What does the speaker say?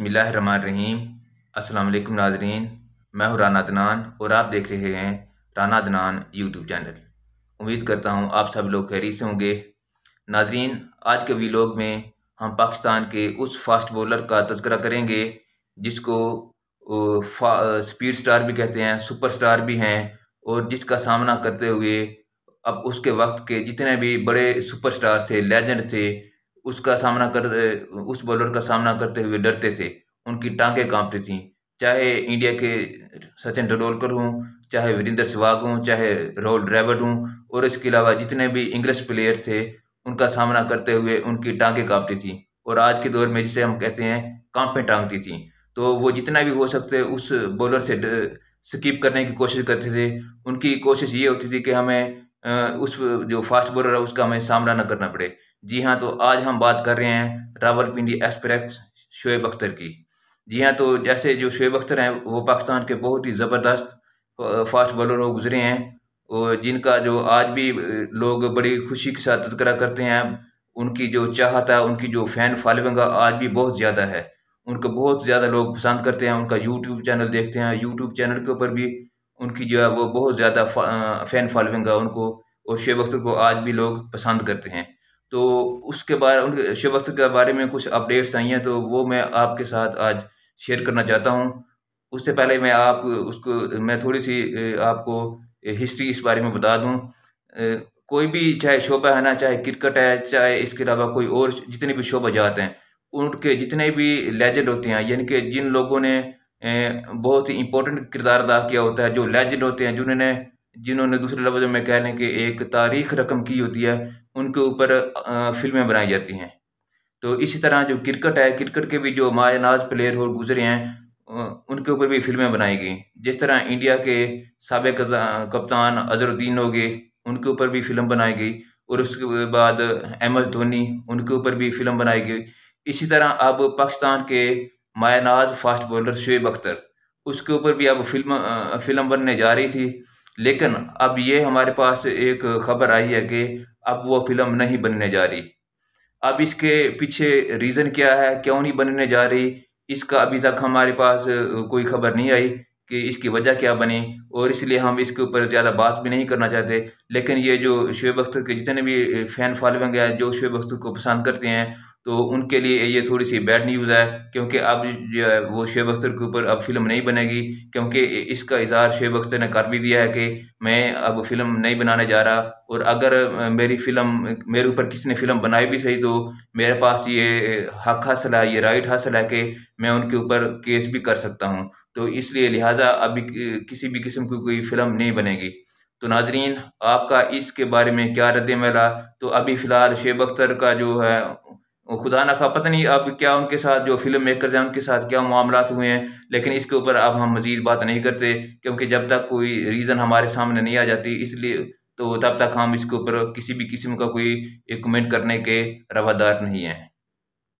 बसमीम अल्लाम नाजरीन मैं हूँ राना दनान और आप देख रहे हैं राना दनान यूट्यूब चैनल उम्मीद करता हूँ आप सब लोग खैरी से होंगे नाजरीन आज के वीलोग में हम पाकिस्तान के उस फास्ट बॉलर का तस्करा करेंगे जिसको स्पीड स्टार भी कहते हैं सुपर स्टार भी हैं और जिसका सामना करते हुए अब उसके वक्त के जितने भी बड़े स्टार थे लेजेंड थे उसका सामना कर उस बॉलर का सामना करते हुए डरते थे उनकी टांगें कांपती थीं चाहे इंडिया के सचिन तेंडुलकर हों चाहे वीरेंद्र सहवाग हों चाहे राहुल द्रविड़ हों और इसके अलावा जितने भी इंग्लिश प्लेयर थे उनका सामना करते हुए उनकी टांगें कांपती थीं और आज के दौर में जिसे हम कहते हैं कांपें टांगती थीं तो वो जितना भी हो सकते उस बॉलर से स्किप करने की कोशिश करते थे उनकी कोशिश ये होती थी कि हमें उस जो फास्ट बॉलर है उसका हमें सामना न करना पड़े जी हाँ तो आज हम बात कर रहे हैं रावलपिंडी एक्सप्रेस शोएब अख्तर की जी हाँ तो जैसे जो शोएब अख्तर हैं वो पाकिस्तान के बहुत ही ज़बरदस्त फास्ट बॉलर हो गुजरे हैं और जिनका जो आज भी लोग बड़ी खुशी के साथ तस्करा करते हैं उनकी जो चाहत है उनकी जो फ़ैन फॉलोइंग आज भी बहुत ज़्यादा है उनको बहुत ज़्यादा लोग पसंद करते हैं उनका यूट्यूब चैनल देखते हैं यूट्यूब चैनल के ऊपर भी उनकी जो है वो बहुत ज़्यादा फ़ैन फॉलोइंग है उनको और शेब अख्तर को आज भी लोग पसंद करते हैं तो उसके बारे उनके शिवस्त्र के बारे में कुछ अपडेट्स आई हैं तो वो मैं आपके साथ आज शेयर करना चाहता हूँ उससे पहले मैं आप उसको मैं थोड़ी सी आपको हिस्ट्री इस बारे में बता दूँ कोई भी चाहे शोबा है ना चाहे क्रिकेट है चाहे इसके अलावा कोई और जितने भी शोबा जाते हैं उनके जितने भी लेजेंड होते हैं यानी कि जिन लोगों ने बहुत ही इंपॉर्टेंट किरदार अदा किया होता है जो लेजेंड होते हैं जिन्होंने जिन्होंने दूसरे लफ्ज़ों में कह लें कि एक तारीख रकम की होती है उनके ऊपर फिल्में बनाई जाती हैं तो इसी तरह जो क्रिकेट है क्रिकेट के भी जो हमारे नाज प्लेयर और गुजरे हैं उनके ऊपर भी फिल्में बनाई गई जिस तरह इंडिया के सबक कप्तान अजहरुद्दीन हो गए उनके ऊपर भी फिल्म बनाई गई और उसके बाद एम एस धोनी उनके ऊपर भी फिल्म बनाई गई इसी तरह अब पाकिस्तान के मायानाज फास्ट बॉलर शुएब अख्तर उसके ऊपर भी अब फिल्म फिल्म बनने जा रही थी लेकिन अब ये हमारे पास एक ख़बर आई है कि अब वो फिल्म नहीं बनने जा रही अब इसके पीछे रीज़न क्या है क्यों नहीं बनने जा रही इसका अभी तक हमारे पास कोई खबर नहीं आई कि इसकी वजह क्या बनी और इसलिए हम इसके ऊपर ज़्यादा बात भी नहीं करना चाहते लेकिन ये जो शुएब अख्तर के जितने भी फ़ैन फॉलोइंग है जो शुएब अख्तर को पसंद करते हैं तो उनके लिए ये थोड़ी सी बैड न्यूज़ है क्योंकि अब जो है वो शेब अख्तर के ऊपर अब फिल्म नहीं बनेगी क्योंकि इसका इजहार शेब अख्तर ने कर भी दिया है कि मैं अब फिल्म नहीं बनाने जा रहा और अगर मेरी फिल्म मेरे ऊपर किसी ने फिल्म बनाई भी सही तो मेरे पास ये हक हासिल है ये राइट हासिल है कि मैं उनके ऊपर केस भी कर सकता हूँ तो इसलिए लिहाजा अभी किसी भी किस्म की कोई फिल्म नहीं बनेगी तो नाजरीन आपका इसके बारे में क्या रद्द मिला तो अभी फ़िलहाल शेब अख्तर का जो है और खुदा ना खा पता नहीं अब क्या उनके साथ जो फिल्म मेकर्स हैं उनके साथ क्या मामला हुए हैं लेकिन इसके ऊपर अब हम मज़ीद बात नहीं करते क्योंकि जब तक कोई रीज़न हमारे सामने नहीं आ जाती इसलिए तो तब तक हम इसके ऊपर किसी भी किस्म का कोई कमेंट करने के रवादार नहीं हैं